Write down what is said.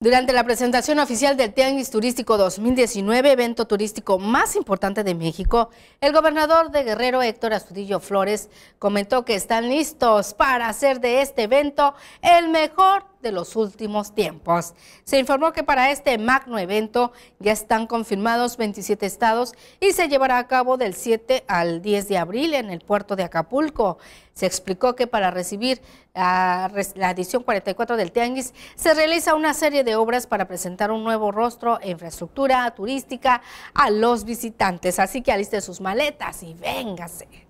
Durante la presentación oficial del Tianguis Turístico 2019, evento turístico más importante de México, el gobernador de Guerrero Héctor Astudillo Flores comentó que están listos para hacer de este evento el mejor de los últimos tiempos. Se informó que para este magno evento ya están confirmados 27 estados y se llevará a cabo del 7 al 10 de abril en el puerto de Acapulco. Se explicó que para recibir ah, la, edición 44 del Tianguis se realiza una serie de obras para presentar un nuevo rostro e infraestructura turística a los visitantes. Así que aliste sus maletas y véngase.